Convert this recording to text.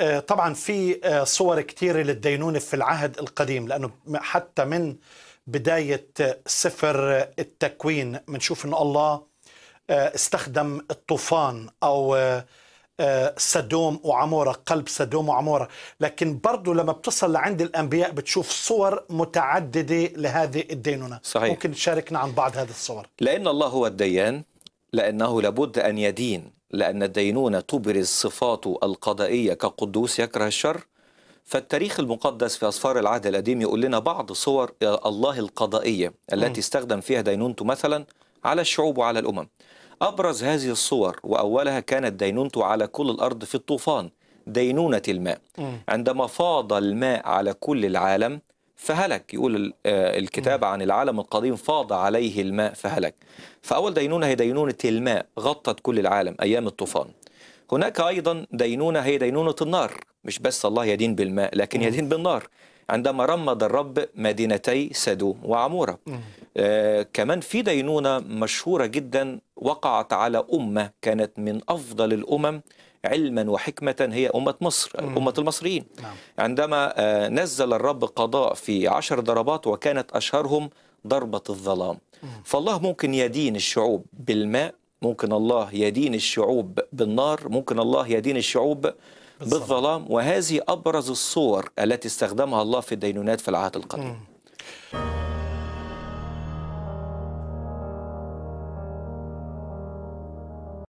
آه، طبعا في آه، صور كثيره للدينونه في العهد القديم لانه حتى من بدايه آه، سفر التكوين بنشوف ان الله استخدم الطوفان او سدوم وعموره قلب سدوم وعموره لكن برضه لما بتصل لعند الانبياء بتشوف صور متعدده لهذه الدينونه صحيح. ممكن تشاركنا عن بعض هذه الصور لان الله هو الديان لانه لابد ان يدين لأن الدينونة تبرز صفاته القضائية كقدوس يكره الشر فالتاريخ المقدس في أسفار العهد القديم يقول لنا بعض صور الله القضائية التي استخدم فيها دينونته مثلا على الشعوب وعلى الأمم أبرز هذه الصور وأولها كانت دينونته على كل الأرض في الطوفان دينونة الماء عندما فاض الماء على كل العالم فهلك يقول آه، الكتاب عن العالم القديم فاض عليه الماء فهلك فأول دينونة هي دينونة الماء غطت كل العالم أيام الطوفان هناك أيضا دينونة هي دينونة النار مش بس الله يدين بالماء لكن يدين بالنار عندما رمد الرب مدينتي سدوم وعمورة آه كمان في دينونة مشهورة جدا وقعت على أمة كانت من أفضل الأمم علما وحكمة هي أمة مصر أمة المصريين نعم. عندما آه، نزل الرب قضاء في عشر ضربات وكانت أشهرهم ضربة الظلام فالله ممكن يدين الشعوب بالماء ممكن الله يدين الشعوب بالنار ممكن الله يدين الشعوب بالظلام وهذه أبرز الصور التي استخدمها الله في الدينونات في العهد القديم